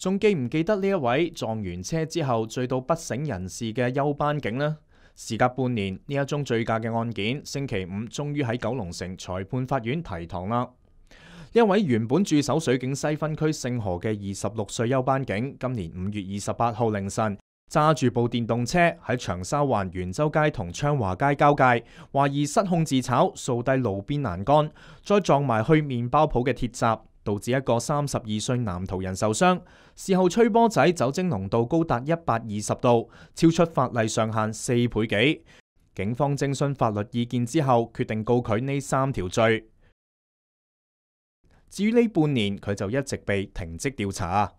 仲记唔记得呢一位撞完车之后醉到不省人事嘅休班警呢？时隔半年，呢一宗醉驾嘅案件星期五终于喺九龙城裁判法院提堂啦。一位原本驻守水警西分区圣河嘅二十六岁休班警，今年五月二十八号凌晨揸住部电动车喺长沙湾元州街同昌华街交界，怀疑失控自炒，扫低路边栏杆，再撞埋去面包铺嘅铁闸。导致一个三十二岁男途人受伤。事后吹波仔酒精浓度高达一百二十度，超出法例上限四倍几。警方征询法律意见之后，决定告佢呢三条罪。至于呢半年，佢就一直被停职调查。